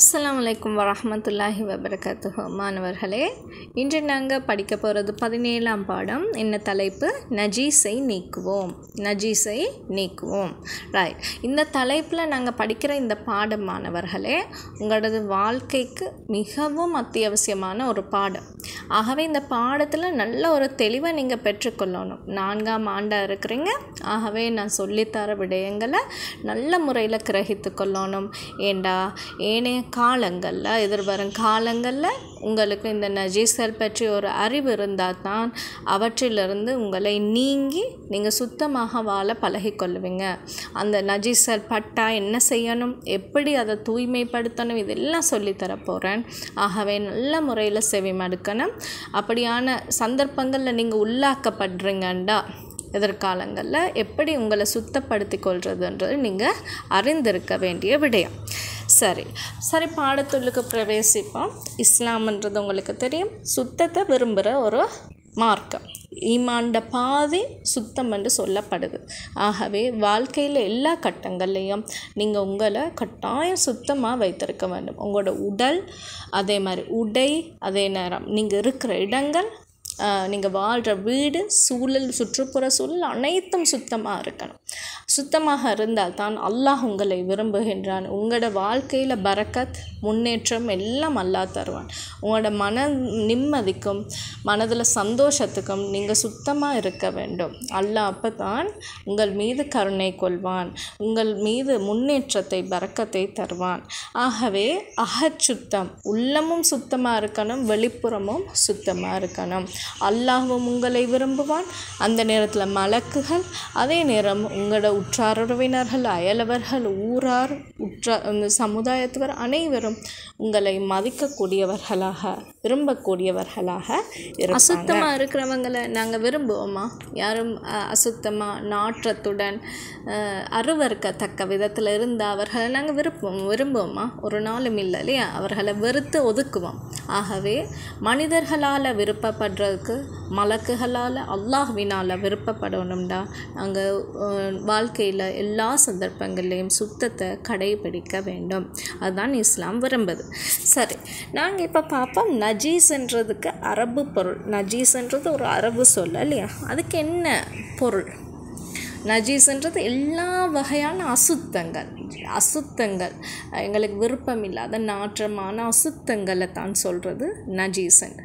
அஸ்லாம் வலைக்கம் வரமத்துல்லாஹி வபரகாத்துஹோ மாணவர்களே இன்று நாங்கள் படிக்க போகிறது பதினேழாம் பாடம் என்ன தலைப்பு நஜீஸை நீக்குவோம் நஜீஸை நீக்குவோம் ரைட் இந்த தலைப்பில் நாங்கள் படிக்கிற இந்த பாடம் மாணவர்களே உங்களது வாழ்க்கைக்கு மிகவும் அத்தியாவசியமான ஒரு பாடம் ஆகவே இந்த பாடத்தில் நல்ல ஒரு தெளிவை நீங்கள் பெற்றுக்கொள்ளணும் நான்காம் ஆண்டாக இருக்கிறீங்க ஆகவே நான் சொல்லித்தர விடயங்களை நல்ல முறையில் கிரகித்து கொள்ளணும் ஏண்டா ஏனைய காலங்களில் எதிர்வரும் காலங்களில் உங்களுக்கு இந்த நஜீசல் பற்றி ஒரு அறிவு இருந்தால் தான் அவற்றிலிருந்து உங்களை நீங்கி நீங்கள் சுத்தமாக வாழ பழகிக்கொள்வீங்க அந்த நஜீசல் பட்டா என்ன செய்யணும் எப்படி அதை தூய்மைப்படுத்தணும் இதெல்லாம் சொல்லித்தர போகிறேன் ஆகவே நல்ல முறையில் செவிமடுக்கணும் சரியான அப்படியான சந்தர்ப்பங்களில் நீங்கள் உள்ளாக்கப்படுறீங்கண்டா எதிர்காலங்களில் எப்படி உங்களை சுத்தப்படுத்தி கொள்வதுன்றது நீங்கள் அறிந்திருக்க வேண்டிய விடயம் சரி சரி பாடத்துள்ளுக்கு பிரவேசிப்போம் இஸ்லாம்ன்றது உங்களுக்கு தெரியும் சுத்தத்தை விரும்புகிற ஒரு மார்க்கம் ஈமாண்ட பாதை சுத்தம் என்று சொல்லப்படுது ஆகவே வாழ்க்கையில் எல்லா கட்டங்கள்லேயும் நீங்கள் உங்களை கட்டாயம் சுத்தமாக வைத்திருக்க வேண்டும் உங்களோட உடல் அதே மாதிரி உடை அதே நேரம் நீங்கள் இருக்கிற இடங்கள் நீங்கள் வாழ்கிற வீடு சூழல் சுற்றுப்புற சூழல் அனைத்தும் சுத்தமாக இருக்கணும் சுத்தமாக இருந்தால் தான் அல்லாஹ் உங்களை விரும்புகின்றான் உங்களோட வாழ்க்கையில் பரக்கத் முன்னேற்றம் எல்லாம் அல்லாஹ் தருவான் உங்களோட மன நிம்மதிக்கும் மனதில் சந்தோஷத்துக்கும் நீங்கள் சுத்தமாக இருக்க வேண்டும் அல்லாஹ் அப்போ தான் உங்கள் மீது கருணை கொள்வான் உங்கள் மீது முன்னேற்றத்தை பறக்கத்தை தருவான் ஆகவே அகச்சுத்தம் உள்ளமும் சுத்தமாக இருக்கணும் வெளிப்புறமும் சுத்தமாக இருக்கணும் அல்லாஹும் உங்களை விரும்புவான் அந்த நேரத்தில் மலக்குகள் அதே நேரம் உங்களோட உற்றார் உறவினர்கள் அயலவர்கள் ஊரார் உற்ற சமுதாயத்தவர் அனைவரும் உங்களை மதிக்கக்கூடியவர்களாக விரும்பக்கூடியவர்களாக அசுத்தமாக இருக்கிறவங்களை நாங்கள் விரும்புவோமா யாரும் அசுத்தமாக நாற்றத்துடன் அருவறுக்கத்தக்க விதத்தில் இருந்த அவர்களை நாங்கள் விரும்புவோம் விரும்புவோமா ஒரு நாளும் இல்லை இல்லையா அவர்களை வெறுத்து ஒதுக்குவோம் ஆகவே மனிதர்களால் விருப்பப்படுறதுக்கு மலக்குகளால் அல்லாஹ்வினால் விருப்பப்படணும்டா நாங்கள் வாழ்க்கையில் எல்லா சந்தர்ப்பங்கள்லேயும் சுத்தத்தை கடைபிடிக்க வேண்டும் அதுதான் இஸ்லாம் விரும்புது சரி நாங்கள் இப்போ பார்ப்போம் நஜீஸ்ன்றதுக்கு அரபு பொருள் நஜீஸ்ன்றது ஒரு அரபு சொல்ல இல்லையா அதுக்கு என்ன பொருள் நஜீஸ்ன்றது எல்லா வகையான அசுத்தங்கள் அசுத்தங்கள் எங்களுக்கு விருப்பம் இல்லாத நாற்றமான அசுத்தங்களை தான் சொல்கிறது நஜீசன்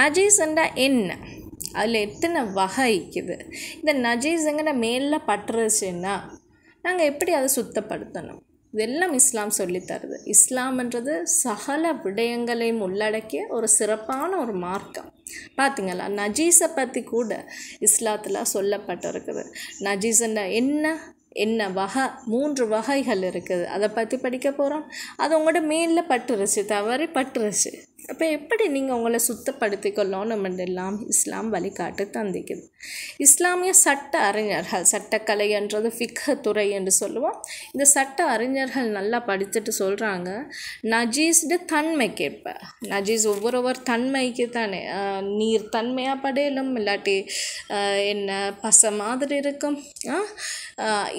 நஜீசன்டா என்ன அதில் எத்தனை வகைக்குது இந்த நஜீஸுங்கிற மேலே பட்டுருச்சுன்னா நாங்கள் எப்படி அதை சுத்தப்படுத்தணும் இதெல்லாம் இஸ்லாம் சொல்லித்தருது இஸ்லாம்ன்றது சகல விடயங்களையும் உள்ளடக்கிய ஒரு சிறப்பான ஒரு மார்க்கம் பார்த்திங்களா நஜீஸை பற்றி கூட இஸ்லாத்தில் சொல்லப்பட்டிருக்குது நஜீஸ்ன்ற என்ன என்ன வகை மூன்று வகைகள் இருக்குது அதை பற்றி படிக்க போகிறோம் அது உங்கள்கிட்ட மேலில் பட்டுருச்சு தவறி பட்டுருச்சு அப்போ எப்படி நீங்கள் உங்களை சுத்தப்படுத்திக்கொள்ளணும் எல்லாம் இஸ்லாம் வழிகாட்டு தந்திக்குது இஸ்லாமிய சட்ட அறிஞர்கள் சட்டக்கலைன்றது ஃபிக்க துறை என்று சொல்லுவோம் இந்த சட்ட அறிஞர்கள் நல்லா படித்துட்டு சொல்கிறாங்க தன்மை கேட்ப நஜீஸ் ஒவ்வொருவர் தன்மைக்கு தானே நீர் தன்மையாக படையலும் இல்லாட்டி என்ன பசை மாதிரி இருக்கும்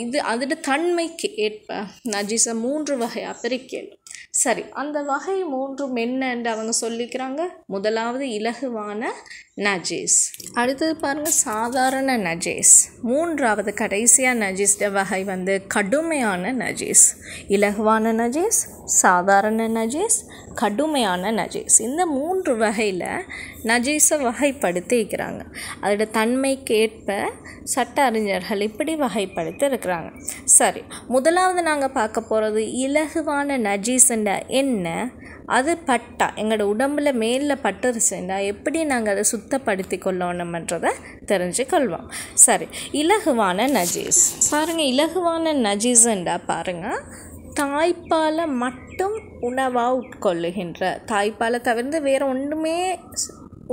இது அதோட தன்மைக்கு ஏற்ப நஜீஸை மூன்று வகையாக பிரிக்கணும் சரி அந்த வகை மூன்றும் என்னன்னு அவங்க சொல்லிக்கிறாங்க முதலாவது இலகுவான நஜேஸ் அடுத்தது பாருங்கள் சாதாரண நஜேஸ் மூன்றாவது கடைசியாக நஜேஸ் வகை வந்து கடுமையான நஜேஸ் இலகுவான நஜேஸ் சாதாரண நஜேஸ் கடுமையான நஜீஸ் இந்த மூன்று வகையில் நஜீஸை வகைப்படுத்திக்கிறாங்க அதோட தன்மைக்கேற்ப சட்ட அறிஞர்கள் இப்படி வகைப்படுத்தி இருக்கிறாங்க சரி முதலாவது நாங்கள் பார்க்க போகிறது இலகுவான நஜீஸ்ன்ற என்ன அது பட்டா எங்களோட உடம்பில் மேலில் பட்டுருச்சுண்டா எப்படி நாங்கள் அதை சுத்தப்படுத்தி கொள்ளணுமன்றதை தெரிஞ்சுக்கொள்வோம் சரி இலகுவான நஜீஸ் பாருங்கள் இலகுவான நஜீஸ்ன்றா பாருங்கள் தாய்ப்பால் மட் மட்டும் உணவாக உட்கொள்ளுகின்ற தாய்ப்பாலை தவிர்த்து வேறு ஒன்றுமே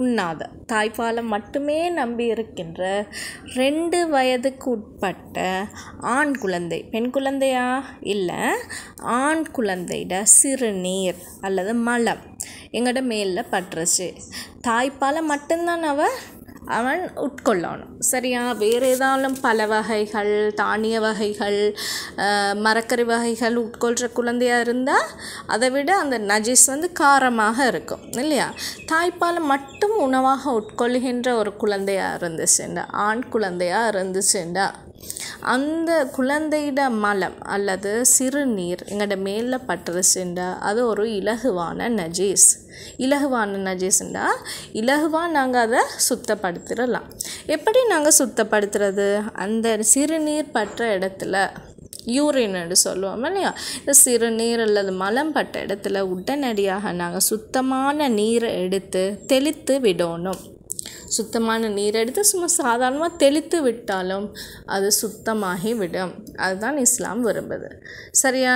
உண்ணாத தாய்ப்பாலை மட்டுமே நம்பி இருக்கின்ற ரெண்டு வயதுக்கு உட்பட்ட ஆண் குழந்தை பெண் குழந்தையா இல்லை ஆண் குழந்தையிட சிறுநீர் அல்லது மலம் எங்களோட மேலில் பட்டுருச்சு தாய்ப்பாலை மட்டும்தான் அவள் அவன் உட்கொள்ளணும் சரியா வேறு ஏதாலும் பல வகைகள் தானிய வகைகள் மரக்கறி வகைகள் உட்கொள்கிற குழந்தையாக இருந்தால் அதை விட அந்த நஜிஸ் வந்து காரமாக இருக்கும் இல்லையா தாய்ப்பால் மட்டும் உணவாக உட்கொள்கின்ற ஒரு குழந்தையாக இருந்துச்சுண்டா ஆண் குழந்தையாக இருந்துச்சுண்டா அந்த குழந்தையிட மலம் அல்லது சிறுநீர் எங்களோட மேலே பட்டுருச்சுண்டா அது ஒரு இலகுவான நஜீஸ் இலகுவான நஜீஸ்ண்டா இலகுவாக நாங்கள் அதை சுத்தப்படுத்திடலாம் எப்படி நாங்கள் சுத்தப்படுத்துறது அந்த சிறுநீர் பற்ற இடத்துல யூரின்னு சொல்லுவோம் இல்லையா இந்த சிறுநீர் அல்லது மலம் பட்ட இடத்துல உடனடியாக நாங்கள் சுத்தமான நீரை எடுத்து தெளித்து விடணும் சுத்தமான நீர் எடுத்து சும்மா சாதாரணமாக தெளித்து விட்டாலும் அது சுத்தமாகி விடும் அதுதான் இஸ்லாம் விரும்புது சரியா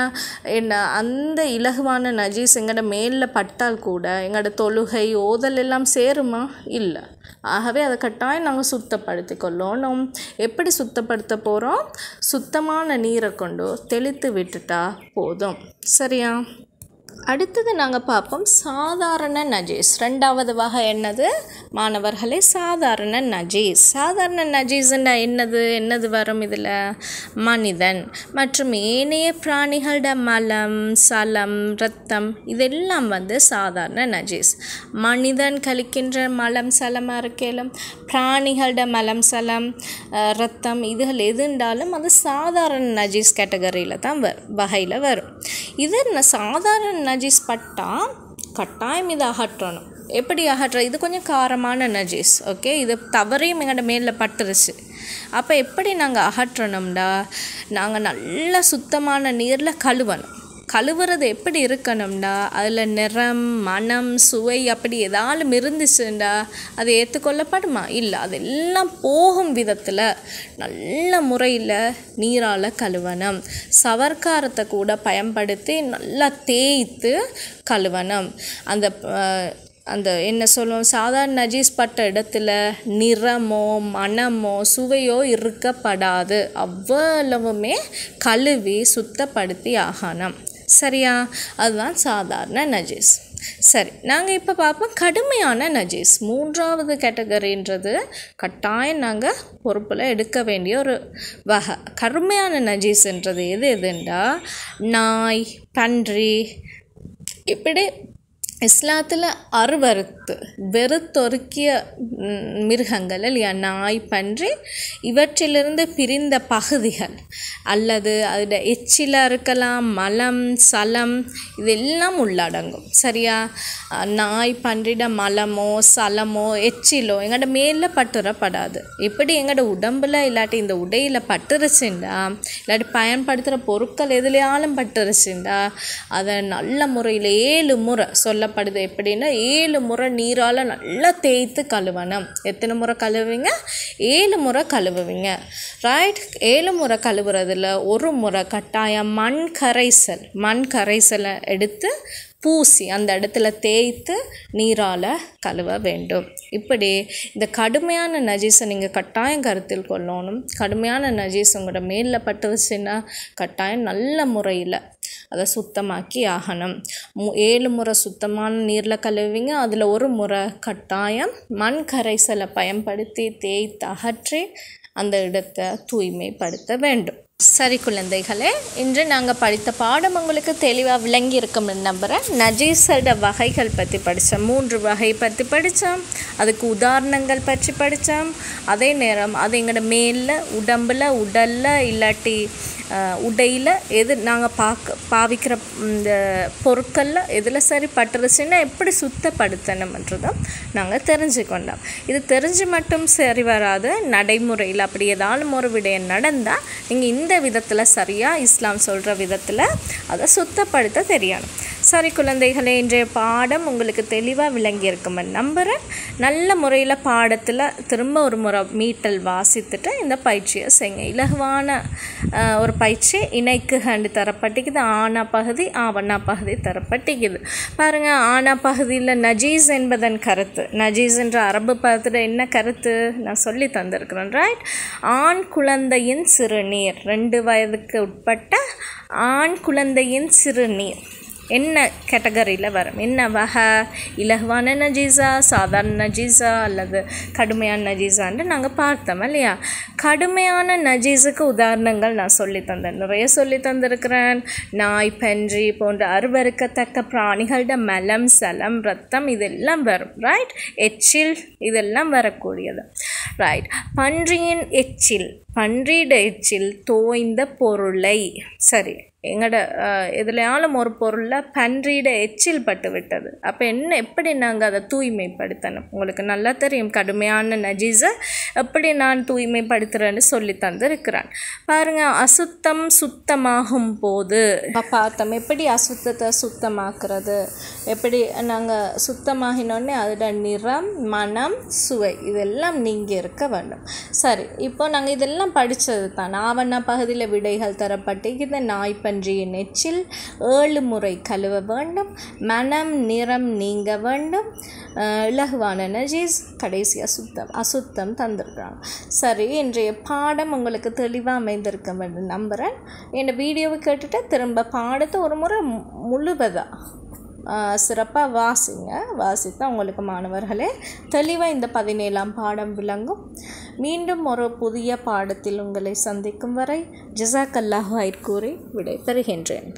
என்ன அந்த இலகுவான நஜீஸ் எங்களோட மேலில் பட்டால் கூட எங்களோட தொழுகை ஓதல் எல்லாம் சேருமா இல்லை ஆகவே அதை கட்டாயம் நாங்கள் சுத்தப்படுத்தி கொள்ளணும் எப்படி சுத்தப்படுத்த போகிறோம் சுத்தமான நீரை கொண்டு தெளித்து விட்டுட்டா போதும் சரியா அடுத்தது நாங்கள் பார்ப்போம் சாதாரண நஜீஸ் ரெண்டாவது வகை என்னது மாணவர்களே சாதாரண நஜீஸ் சாதாரண நஜீஸ்னா என்னது என்னது வரும் இதில் மனிதன் மற்றும் ஏனைய பிராணிகளோட மலம் சலம் ரத்தம் இதெல்லாம் வந்து சாதாரண நஜீஸ் மனிதன் கழிக்கின்ற மலம் சலமாக இருக்கலும் பிராணிகளோட மலம் சலம் ரத்தம் இதுகள் எதுண்டாலும் அது சாதாரண நஜீஸ் கேட்டகரியில் தான் வ வகையில் வரும் இது சாதாரண நஜீஸ் பட்டால் கட்டாயம் இதை அகற்றணும் எப்படி அகற்ற இது கொஞ்சம் காரமான நஜீஸ் ஓகே இது தவறையும் எங்கள்கிட்ட மேலில் பட்டுருச்சு அப்போ எப்படி நாங்கள் அகற்றணும்டா நாங்கள் நல்லா சுத்தமான நீரில் கழுவணும் கழுவுறது எப்படி இருக்கணும்டா அதில் நிறம் மனம் சுவை அப்படி ஏதாலும் இருந்துச்சுன்னா அது ஏற்றுக்கொள்ளப்படுமா இல்லை அதெல்லாம் போகும் விதத்தில் நல்ல முறையில் நீரால் கழுவணும் சவர்க்காரத்தை கூட பயன்படுத்தி நல்லா தேய்த்து கழுவணும் அந்த அந்த என்ன சொல்லுவோம் சாதாரண நஜீஸ் பட்ட இடத்துல நிறமோ மனமோ சுவையோ இருக்கப்படாது அவ்வளவுமே கழுவி சுத்தப்படுத்தி ஆகணும் சரியா அதுதான் சாதாரண நஜீஸ் சரி நாங்கள் இப்போ பார்ப்போம் கடுமையான நஜீஸ் மூன்றாவது கேட்டகரின்றது கட்டாயம் நாங்கள் பொறுப்பில் எடுக்க வேண்டிய ஒரு வகை கடுமையான நஜீஸ்ன்றது எது எதுண்டா நாய் பன்றி இப்படி இஸ்லாத்தில் அறுவறுத்து வெறுத்தொருக்கிய மிருகங்கள் இல்லையா நாய் பன்றி இவற்றிலிருந்து பிரிந்த பகுதிகள் அல்லது அதோட எச்சில இருக்கலாம் மலம் சலம் இதெல்லாம் உள்ளடங்கும் சரியா நாய் பன்றிட மலமோ சலமோ எச்சிலோ எங்கள்ட மேலே பட்டுறப்படாது இப்படி எங்களோட உடம்பில் இல்லாட்டி இந்த உடையில் பட்டுருச்சுண்டா இல்லாட்டி பயன்படுத்துகிற பொருட்கள் எதுலையாலும் பட்டுருச்சுண்டா அதை நல்ல முறையில் ஏழு முறை சொல்ல கழுவப்படுது எப்படின்னா ஏழு முறை நீரால் நல்லா தேய்த்து கழுவணும் எத்தனை முறை கழுவுவீங்க ஏழு முறை கழுவுவீங்க ரைட் ஏழு முறை கழுவுறதுல ஒரு முறை கட்டாயம் மண் கரைசல் மண் கரைசலை எடுத்து பூசி அந்த இடத்துல தேய்த்து நீரால் கழுவ வேண்டும் இப்படி இந்த கடுமையான நஜீஸை நீங்கள் கட்டாயம் கருத்தில் கொள்ளணும் கடுமையான நஜீஸ் உங்களோட மேலில் பட்டுருச்சுன்னா கட்டாயம் நல்ல முறையில் அதை சுத்தமாக்கி ஆகணும் ஏழு முறை சுத்தமான நீரில் கழுவிங்க அதில் ஒரு முறை கட்டாயம் மண் கரைசலை பயன்படுத்தி தேய்த்து அகற்றி அந்த இடத்தை தூய்மைப்படுத்த வேண்டும் சரி குழந்தைகளே இன்று நாங்கள் படித்த பாடம் உங்களுக்கு தெளிவாக விளங்கி இருக்கும் நம்புகிறேன் நஜீசட வகைகள் பற்றி படித்தோம் மூன்று வகை பற்றி படித்தோம் அதுக்கு உதாரணங்கள் பற்றி படித்தோம் அதே நேரம் அது எங்களோட மேலில் உடம்பில் உடலில் இல்லாட்டி உடையில் எது நாங்கள் பார்க்க பாவிக்கிற இந்த பொருட்களில் எதில் சரி பட்டுருச்சுன்னா எப்படி சுத்தப்படுத்தணும்ன்றதும் நாங்கள் தெரிஞ்சுக்கொண்டோம் இது தெரிஞ்சு மட்டும் சரி வராது நடைமுறையில் அப்படி ஏதாலும் ஒரு விடயம் நடந்தால் நீங்கள் இந்த விதத்தில் சரியாக இஸ்லாம் சொல்கிற விதத்தில் அதை சுத்தப்படுத்த தெரியணும் சரி குழந்தைகளே இன்றைய பாடம் உங்களுக்கு தெளிவாக விளங்கியிருக்கும் நம்புகிறேன் நல்ல முறையில் பாடத்தில் திரும்ப ஒரு முறை மீட்டல் வாசித்துட்டு இந்த பயிற்சியை செய்யுங்க இலகுவான ஒரு பயிற்சி இணைக்கு ஹண்டு தரப்பட்டிக்குது ஆனா பகுதி ஆவண்ணா பகுதி தரப்பட்டிக்குது பாருங்கள் ஆனா பகுதியில் நஜீஸ் என்பதன் கருத்து நஜீஸ் என்ற அரபு பதத்தில் என்ன கருத்து நான் சொல்லி தந்திருக்கிறேன் ரைட் ஆண் குழந்தையின் சிறுநீர் ரெண்டு வயதுக்கு உட்பட்ட ஆண் குழந்தையின் சிறுநீர் என்ன கேட்டகரியில் வரும் என்ன வகை இலகுவான நஜீஸா சாதாரண நஜீஸா அல்லது கடுமையான நஜீஸான்னு நாங்கள் பார்த்தோம் இல்லையா கடுமையான நஜீஸுக்கு உதாரணங்கள் நான் சொல்லி தந்தேன் நிறைய சொல்லி தந்திருக்கிறேன் நாய் பன்றி போன்ற அருவறுக்கத்தக்க பிராணிகளோட மலம் சலம் ரத்தம் இதெல்லாம் வரும் ரைட் எச்சில் இதெல்லாம் வரக்கூடியது ரைட் பன்றியின் எச்சில் பன்றியிட எச்சில் தோய்ந்த பொருளை சரி எங்களோட எதுலையாலும் ஒரு பொருளில் பன்றியிட எச்சில் பட்டு விட்டது அப்போ என்ன எப்படி நாங்கள் அதை தூய்மைப்படுத்தணும் உங்களுக்கு நல்லா தெரியும் கடுமையான நஜீஸை எப்படி நான் தூய்மைப்படுத்துகிறேன்னு சொல்லி தந்திருக்கிறான் பாருங்கள் அசுத்தம் சுத்தமாகும் போது பார்த்தோம் எப்படி அசுத்தத்தை சுத்தமாக்குறது எப்படி நாங்கள் சுத்தமாகினோடனே அதோட நிறம் மனம் சுவை இதெல்லாம் நீங்கள் இருக்க வேண்டும் சரி இப்போ நாங்கள் இதெல்லாம் படித்தது தான் ஆவண பகுதியில் விடைகள் தரப்பட்டு இதை நான் இப்போ பன்றிய நெச்சில் ஏழு முறை கழுவ வேண்டும் மனம் நிறம் நீங்க வேண்டும் இலகுவான நஜீஸ் கடைசி அசுத்தம் அசுத்தம் தந்திருக்கிறாங்க சரி இன்றைய பாடம் உங்களுக்கு தெளிவாக அமைந்திருக்க நம்புகிறேன் என்னோடய வீடியோவை கேட்டுட்டு திரும்ப பாடத்தை ஒரு முறை முழுவதாக சிறப்பாக வாசிங்க வாசித்தா உங்களுக்கு மாணவர்களே தெளிவாக இந்த பதினேழாம் பாடம் விளங்கும் மீண்டும் ஒரு புதிய பாடத்தில் உங்களை சந்திக்கும் வரை ஜசாக் அல்லாஹ் கூறி விடை பெறுகின்றேன்